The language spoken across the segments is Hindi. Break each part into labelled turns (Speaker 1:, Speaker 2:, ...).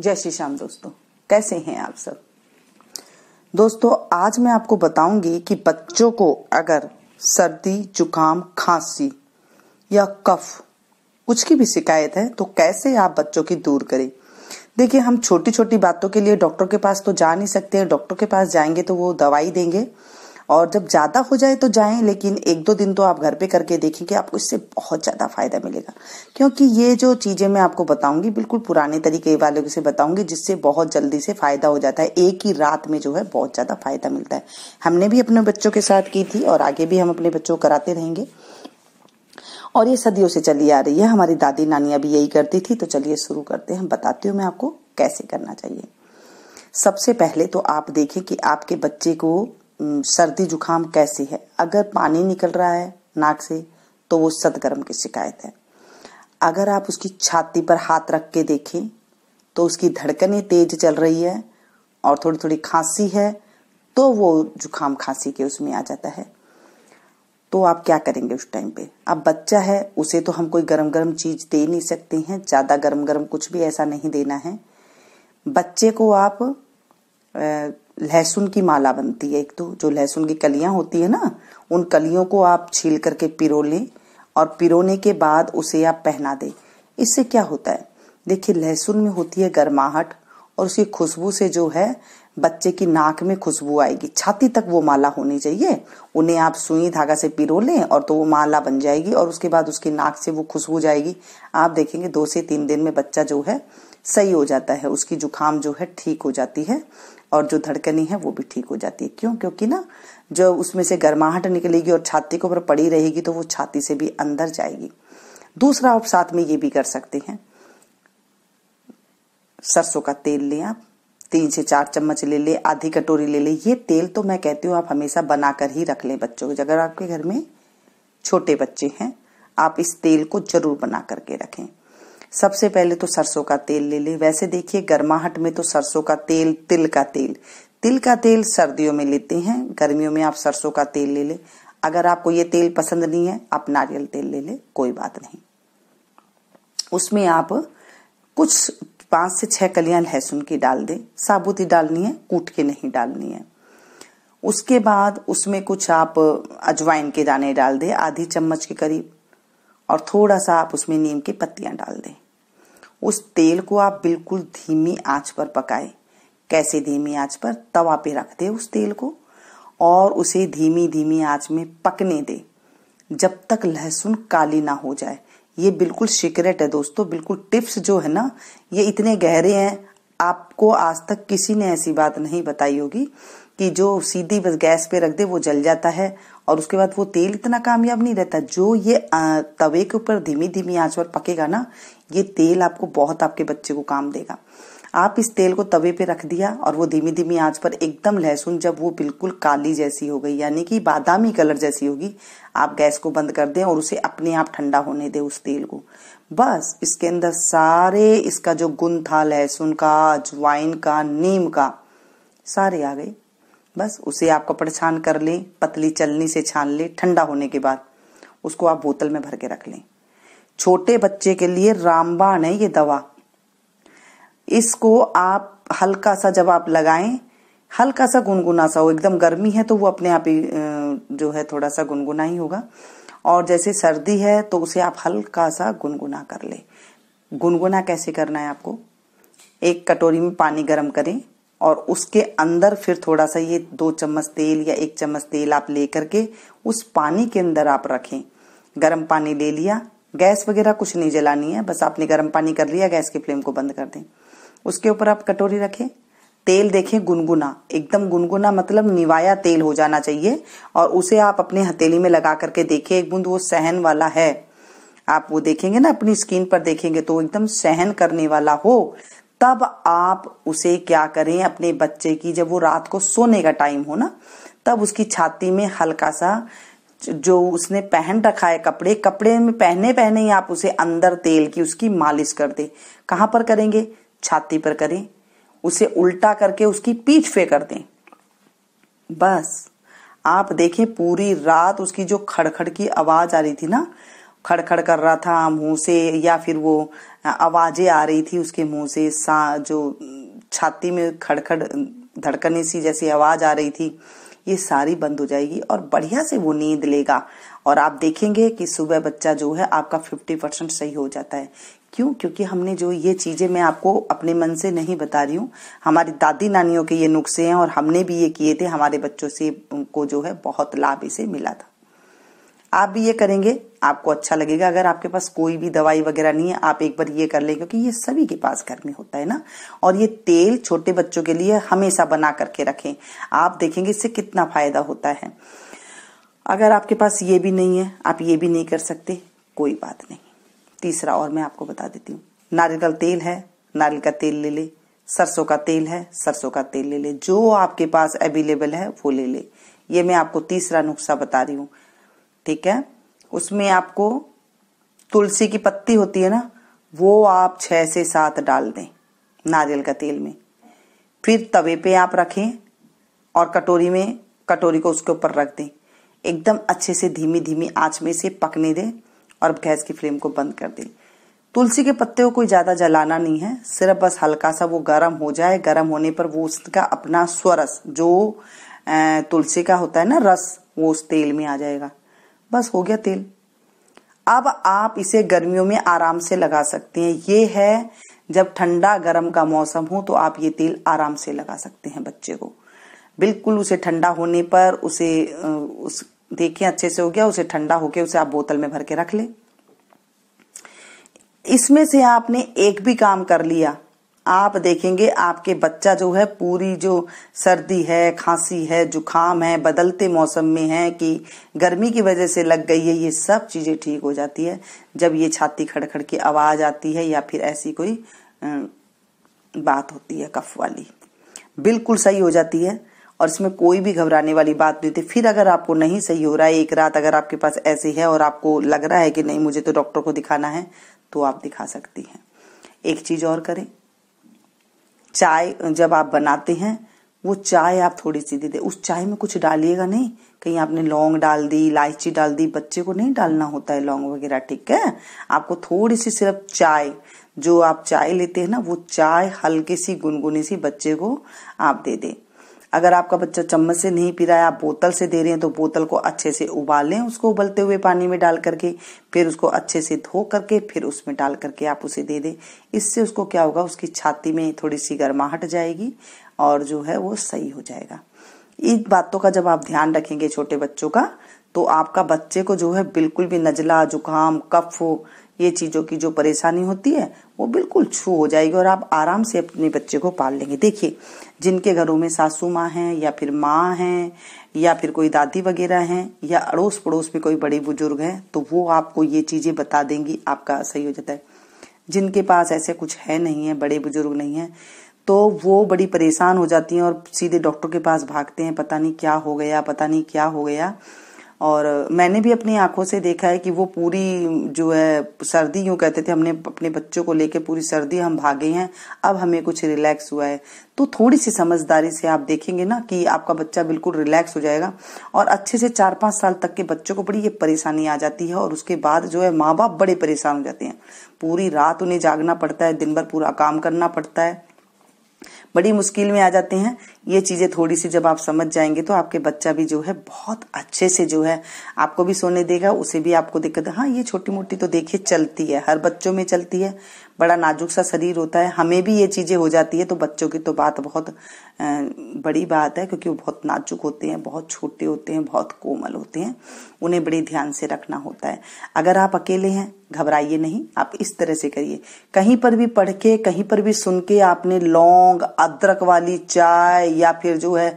Speaker 1: जय श्री श्याम दोस्तों कैसे हैं आप सब दोस्तों आज मैं आपको बताऊंगी कि बच्चों को अगर सर्दी जुकाम खांसी या कफ कुछ की भी शिकायत है तो कैसे आप बच्चों की दूर करें देखिए हम छोटी छोटी बातों के लिए डॉक्टर के पास तो जा नहीं सकते हैं डॉक्टर के पास जाएंगे तो वो दवाई देंगे और जब ज़्यादा हो जाए तो जाएं लेकिन एक दो दिन तो आप घर पे करके देखेंगे आपको इससे बहुत ज़्यादा फ़ायदा मिलेगा क्योंकि ये जो चीज़ें मैं आपको बताऊंगी बिल्कुल पुराने तरीके वालों से बताऊंगी जिससे बहुत जल्दी से फ़ायदा हो जाता है एक ही रात में जो है बहुत ज़्यादा फ़ायदा मिलता है हमने भी अपने बच्चों के साथ की थी और आगे भी हम अपने बच्चों को कराते रहेंगे और ये सदियों से चली आ रही है हमारी दादी नानियां भी यही करती थी तो चलिए शुरू करते हैं बताती हूँ मैं आपको कैसे करना चाहिए सबसे पहले तो आप देखें कि आपके बच्चे को सर्दी जुकाम कैसी है अगर पानी निकल रहा है नाक से तो वो सदगर्म की शिकायत है अगर आप उसकी छाती पर हाथ रख के देखें तो उसकी धड़कनें तेज चल रही है और थोड़ी थोड़ी खांसी है तो वो जुकाम खांसी के उसमें आ जाता है तो आप क्या करेंगे उस टाइम पे अब बच्चा है उसे तो हम कोई गरम गरम चीज दे नहीं सकते हैं ज़्यादा गरम गरम कुछ भी ऐसा नहीं देना है बच्चे को आप लहसुन की माला बनती है एक तो जो लहसुन की कलियां होती है ना उन कलियों को आप छील करके पिरो लें और पिरोने के बाद उसे आप पहना दें इससे क्या होता है देखिए लहसुन में होती है गर्माहट और उसकी खुशबू से जो है बच्चे की नाक में खुशबू आएगी छाती तक वो माला होनी चाहिए उन्हें आप सुई धागा से पिरो लें और तो वो माला बन जाएगी और उसके बाद उसकी नाक से वो खुशबू जाएगी आप देखेंगे दो से तीन दिन में बच्चा जो है सही हो जाता है उसकी जुकाम जो है ठीक हो जाती है और जो धड़कनी है वो भी ठीक हो जाती है क्यों क्योंकि ना जो उसमें से गर्माहट निकलेगी और छाती के ऊपर पड़ी रहेगी तो वो छाती से भी अंदर जाएगी दूसरा आप साथ में ये भी कर सकते हैं सरसों का तेल ले आप तीन से चार चम्मच ले लें आधी कटोरी ले ले ये तेल तो मैं कहती हूँ आप हमेशा बनाकर ही रख लें बच्चों को अगर आपके घर में छोटे बच्चे हैं आप इस तेल को जरूर बना करके रखें सबसे पहले तो सरसों का तेल ले लें वैसे देखिए गर्माहट में तो सरसों का तेल तिल का तेल तिल का तेल सर्दियों में लेते हैं गर्मियों में आप सरसों का तेल ले लें अगर आपको ये तेल पसंद नहीं है आप नारियल तेल ले लें कोई बात नहीं उसमें आप कुछ पांच से छह कलियां लहसुन की डाल दें साबुत ही डालनी है कूट के नहीं डालनी है उसके बाद उसमें कुछ आप अजवाइन के दाने डाल दें आधी चम्मच के करीब और थोड़ा सा आप उसमें नीम की पत्तियां डाल दें उस तेल को आप बिल्कुल धीमी आंच पर पकाएं कैसे धीमी आंच पर तवा पे रख दे उस तेल को और उसे धीमी धीमी आंच में पकने दे जब तक लहसुन काली ना हो जाए ये बिल्कुल सीक्रेट है दोस्तों बिल्कुल टिप्स जो है ना ये इतने गहरे हैं आपको आज तक किसी ने ऐसी बात नहीं बताई होगी कि जो सीधी बस गैस पे रख दे वो जल जाता है और उसके बाद वो तेल इतना कामयाब नहीं रहता जो ये तवे के ऊपर धीमी धीमी आंच पर पकेगा ना ये तेल आपको बहुत आपके बच्चे को काम देगा आप इस तेल को तवे पे रख दिया और वो धीमी धीमी आंच पर एकदम लहसुन जब वो बिल्कुल काली जैसी हो गई यानी कि बादामी कलर जैसी होगी आप गैस को बंद कर दें और उसे अपने आप ठंडा होने दें उस तेल को बस इसके अंदर सारे इसका जो गुण था लहसुन का अजवाइन का नीम का सारे आ गए बस उसे आप कपड़ छान कर लें पतली चलनी से छान लें ठंडा होने के बाद उसको आप बोतल में भर के रख लें छोटे बच्चे के लिए रामबाण है ये दवा इसको आप हल्का सा जब आप लगाएं हल्का सा गुनगुना सा हो एकदम गर्मी है तो वो अपने आप ही जो है थोड़ा सा गुनगुना ही होगा और जैसे सर्दी है तो उसे आप हल्का सा गुनगुना कर ले गुनगुना कैसे करना है आपको एक कटोरी में पानी गर्म करें और उसके अंदर फिर थोड़ा सा ये दो चम्मच तेल या एक चम्मच तेल आप लेकर के उस पानी के अंदर आप रखें गर्म पानी ले लिया गैस वगैरह कुछ नहीं जलानी है बस आपने गर्म पानी कर लिया गैस की फ्लेम को बंद कर दें उसके ऊपर आप कटोरी रखें तेल देखें गुनगुना एकदम गुनगुना मतलब निवाया तेल हो जाना चाहिए और उसे आप अपने हथेली में लगा करके देखें एक बूंद वो सहन वाला है आप वो देखेंगे ना अपनी स्किन पर देखेंगे तो एकदम सहन करने वाला हो तब आप उसे क्या करें अपने बच्चे की जब वो रात को सोने का टाइम हो ना तब उसकी छाती में हल्का सा जो उसने पहन रखा है कपड़े कपड़े में पहने पहने ही आप उसे अंदर तेल की उसकी मालिश कर दे कहां पर करेंगे छाती पर करें उसे उल्टा करके उसकी पीठ पे कर दें बस आप देखें पूरी रात उसकी जो खड़खड़ की आवाज आ रही थी ना खड़खड़ कर रहा था मुंह से या फिर वो आवाजें आ रही थी उसके मुंह से सा जो छाती में खड़खड़ धड़कने सी जैसी आवाज आ रही थी ये सारी बंद हो जाएगी और बढ़िया से वो नींद लेगा और आप देखेंगे कि सुबह बच्चा जो है आपका फिफ्टी परसेंट सही हो जाता है क्यों क्योंकि हमने जो ये चीज़ें मैं आपको अपने मन से नहीं बता रही हूँ हमारी दादी नानियों के ये नुस्खे हैं और हमने भी ये किए थे हमारे बच्चों से उनको जो है बहुत लाभ इसे मिला था आप भी ये करेंगे आपको अच्छा लगेगा अगर आपके पास कोई भी दवाई वगैरह नहीं है आप एक बार ये कर लें क्योंकि ये सभी के पास घर में होता है ना और ये तेल छोटे बच्चों के लिए हमेशा बना करके रखें आप देखेंगे इससे कितना फायदा होता है अगर आपके पास ये भी नहीं है आप ये भी नहीं कर सकते कोई बात नहीं तीसरा और मैं आपको बता देती हूँ नारियल का तेल है नारियल का तेल ले ले सरसों का तेल है सरसों का तेल ले ले जो आपके पास अवेलेबल है वो ले ले ये मैं आपको तीसरा नुस्खा बता रही हूँ ठीक है उसमें आपको तुलसी की पत्ती होती है ना वो आप छह से सात डाल दें नारियल का तेल में फिर तवे पे आप रखें और कटोरी में कटोरी को उसके ऊपर रख दें एकदम अच्छे से धीमी धीमी आंच में से पकने दें और गैस की फ्लेम को बंद कर दें तुलसी के पत्ते को कोई ज़्यादा जलाना नहीं है सिर्फ बस हल्का सा वो गर्म हो जाए गर्म होने पर वो उसका अपना स्वरस जो तुलसी का होता है ना रस वो उस तेल में आ जाएगा बस हो गया तेल अब आप इसे गर्मियों में आराम से लगा सकते हैं ये है जब ठंडा गर्म का मौसम हो तो आप ये तेल आराम से लगा सकते हैं बच्चे को बिल्कुल उसे ठंडा होने पर उसे उस देखें अच्छे से हो गया उसे ठंडा होके उसे आप बोतल में भर के रख ले इसमें से आपने एक भी काम कर लिया आप देखेंगे आपके बच्चा जो है पूरी जो सर्दी है खांसी है जुकाम है बदलते मौसम में है कि गर्मी की वजह से लग गई है ये सब चीज़ें ठीक हो जाती है जब ये छाती खड़खड़ की आवाज़ आती है या फिर ऐसी कोई बात होती है कफ वाली बिल्कुल सही हो जाती है और इसमें कोई भी घबराने वाली बात नहीं थी फिर अगर आपको नहीं सही हो रहा है एक रात अगर आपके पास ऐसी है और आपको लग रहा है कि नहीं मुझे तो डॉक्टर को दिखाना है तो आप दिखा सकती हैं एक चीज़ और करें चाय जब आप बनाते हैं वो चाय आप थोड़ी सी दे दे उस चाय में कुछ डालिएगा नहीं कहीं आपने लौंग डाल दी इलायची डाल दी बच्चे को नहीं डालना होता है लौंग वगैरह ठीक है आपको थोड़ी सी सिर्फ चाय जो आप चाय लेते हैं ना वो चाय हल्की सी गुनगुनी सी बच्चे को आप दे दें अगर आपका बच्चा चम्मच से नहीं पी रहा है आप बोतल से दे रहे हैं तो बोतल को अच्छे से उबाल लें उसको उबलते हुए पानी में डाल करके फिर उसको अच्छे से धो करके फिर उसमें डाल करके आप उसे दे दें इससे उसको क्या होगा उसकी छाती में थोड़ी सी गर्माहट जाएगी और जो है वो सही हो जाएगा इन बातों का जब आप ध्यान रखेंगे छोटे बच्चों का तो आपका बच्चे को जो है बिल्कुल भी नजला जुकाम कफ ये चीज़ों की जो परेशानी होती है वो बिल्कुल छू हो जाएगी और आप आराम से अपने बच्चे को पाल लेंगे देखिए जिनके घरों में सासू माँ हैं या फिर माँ हैं या फिर कोई दादी वगैरह हैं या अड़ोस पड़ोस में कोई बड़े बुजुर्ग हैं तो वो आपको ये चीज़ें बता देंगी आपका सही हो जाता है जिनके पास ऐसे कुछ है नहीं है बड़े बुजुर्ग नहीं है तो वो बड़ी परेशान हो जाती हैं और सीधे डॉक्टर के पास भागते हैं पता नहीं क्या हो गया पता नहीं क्या हो गया और मैंने भी अपनी आंखों से देखा है कि वो पूरी जो है सर्दी यूं कहते थे हमने अपने बच्चों को लेके पूरी सर्दी हम भागे हैं अब हमें कुछ रिलैक्स हुआ है तो थोड़ी सी समझदारी से आप देखेंगे ना कि आपका बच्चा बिल्कुल रिलैक्स हो जाएगा और अच्छे से चार पांच साल तक के बच्चों को बड़ी ये परेशानी आ जाती है और उसके बाद जो है माँ बाप बड़े परेशान हो जाते हैं पूरी रात उन्हें जागना पड़ता है दिन भर पूरा काम करना पड़ता है बड़ी मुश्किल में आ जाते हैं ये चीज़ें थोड़ी सी जब आप समझ जाएंगे तो आपके बच्चा भी जो है बहुत अच्छे से जो है आपको भी सोने देगा उसे भी आपको दिक्कत हाँ ये छोटी मोटी तो देखिए चलती है हर बच्चों में चलती है बड़ा नाजुक सा शरीर होता है हमें भी ये चीज़ें हो जाती है तो बच्चों की तो बात बहुत बड़ी बात है क्योंकि वो बहुत नाजुक होते हैं बहुत छोटे होते हैं बहुत कोमल होते हैं उन्हें बड़े ध्यान से रखना होता है अगर आप अकेले हैं घबराइए नहीं आप इस तरह से करिए कहीं पर भी पढ़ के कहीं पर भी सुन के आपने लौंग अदरक वाली चाय या फिर जो है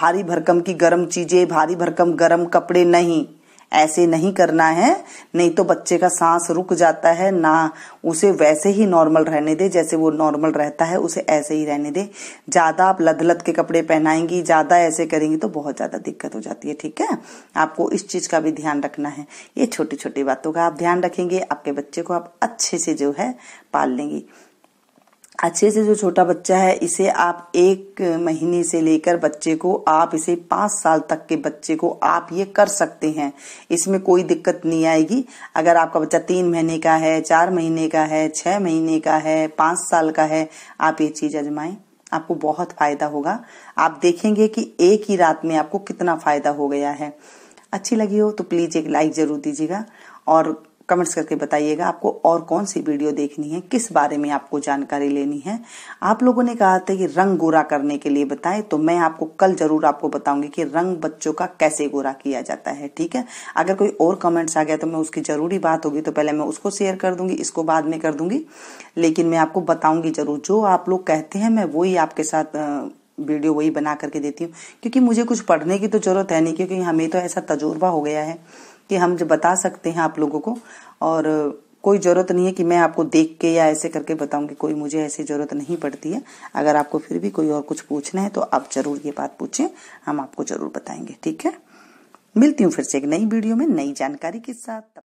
Speaker 1: भारी भरकम की गर्म चीजें भारी भरकम गर्म कपड़े नहीं ऐसे नहीं करना है नहीं तो बच्चे का सांस रुक जाता है ना उसे वैसे ही नॉर्मल रहने दे जैसे वो नॉर्मल रहता है उसे ऐसे ही रहने दे ज़्यादा आप लद लद के कपड़े पहनाएंगी ज़्यादा ऐसे करेंगी तो बहुत ज़्यादा दिक्कत हो जाती है ठीक है आपको इस चीज़ का भी ध्यान रखना है ये छोटी छोटी बातों का आप ध्यान रखेंगे आपके बच्चे को आप अच्छे से जो है पाल लेंगी अच्छे से जो छोटा बच्चा है इसे आप एक महीने से लेकर बच्चे को आप इसे पांच साल तक के बच्चे को आप ये कर सकते हैं इसमें कोई दिक्कत नहीं आएगी अगर आपका बच्चा तीन महीने का है चार महीने का है छह महीने का है पांच साल का है आप ये चीज़ आजमाएं आपको बहुत फायदा होगा आप देखेंगे कि एक ही रात में आपको कितना फायदा हो गया है अच्छी लगी हो तो प्लीज़ एक लाइक ज़रूर दीजिएगा और कमेंट्स करके बताइएगा आपको और कौन सी वीडियो देखनी है किस बारे में आपको जानकारी लेनी है आप लोगों ने कहा था कि रंग गोरा करने के लिए बताएं तो मैं आपको कल जरूर आपको बताऊंगी कि रंग बच्चों का कैसे गोरा किया जाता है ठीक है अगर कोई और कमेंट्स आ गया तो मैं उसकी जरूरी बात होगी तो पहले मैं उसको शेयर कर दूंगी इसको बाद में कर दूंगी लेकिन मैं आपको बताऊंगी जरूर जो आप लोग कहते हैं मैं वही आपके साथ वीडियो वही बना करके देती हूँ क्योंकि मुझे कुछ पढ़ने की तो जरूरत है नहीं क्योंकि हमें तो ऐसा तजुर्बा हो गया है कि हम जो बता सकते हैं आप लोगों को और कोई ज़रूरत नहीं है कि मैं आपको देख के या ऐसे करके बताऊंगी कोई मुझे ऐसी ज़रूरत नहीं पड़ती है अगर आपको फिर भी कोई और कुछ पूछना है तो आप ज़रूर ये बात पूछें हम आपको ज़रूर बताएंगे ठीक है मिलती हूँ फिर से एक नई वीडियो में नई जानकारी के साथ